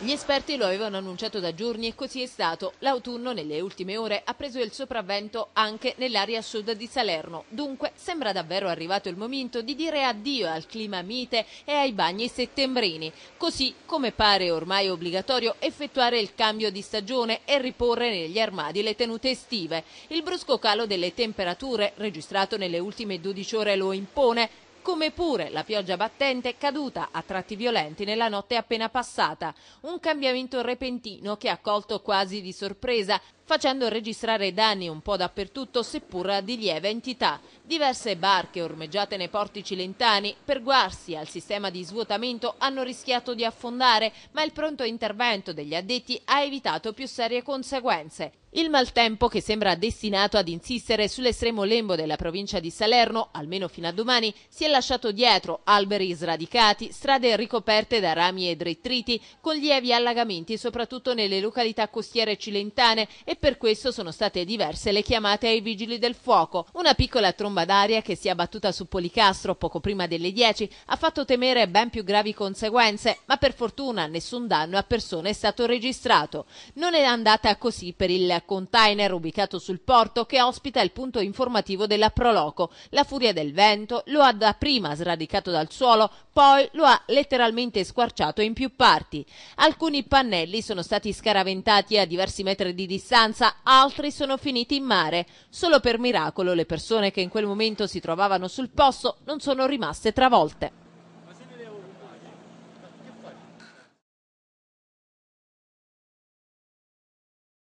Gli esperti lo avevano annunciato da giorni e così è stato. L'autunno nelle ultime ore ha preso il sopravvento anche nell'area sud di Salerno. Dunque sembra davvero arrivato il momento di dire addio al clima mite e ai bagni settembrini. Così come pare ormai obbligatorio effettuare il cambio di stagione e riporre negli armadi le tenute estive. Il brusco calo delle temperature registrato nelle ultime 12 ore lo impone, come pure la pioggia battente caduta a tratti violenti nella notte appena passata, un cambiamento repentino che ha colto quasi di sorpresa, facendo registrare danni un po' dappertutto seppur di lieve entità. Diverse barche ormeggiate nei porti cilentani, per guarsi al sistema di svuotamento, hanno rischiato di affondare, ma il pronto intervento degli addetti ha evitato più serie conseguenze. Il maltempo, che sembra destinato ad insistere sull'estremo lembo della provincia di Salerno, almeno fino a domani, si è lasciato dietro alberi sradicati, strade ricoperte da rami e detriti, con lievi allagamenti soprattutto nelle località costiere cilentane e per questo sono state diverse le chiamate ai vigili del fuoco. Una piccola tromba d'aria che si è abbattuta su Policastro poco prima delle 10 ha fatto temere ben più gravi conseguenze, ma per fortuna nessun danno a persone è stato registrato. Non è andata così per il container ubicato sul porto che ospita il punto informativo della Proloco. La furia del vento lo ha dapprima sradicato dal suolo, poi lo ha letteralmente squarciato in più parti. Alcuni pannelli sono stati scaraventati a diversi metri di distanza, altri sono finiti in mare. Solo per miracolo le persone che in quel momento si trovavano sul posto non sono rimaste travolte.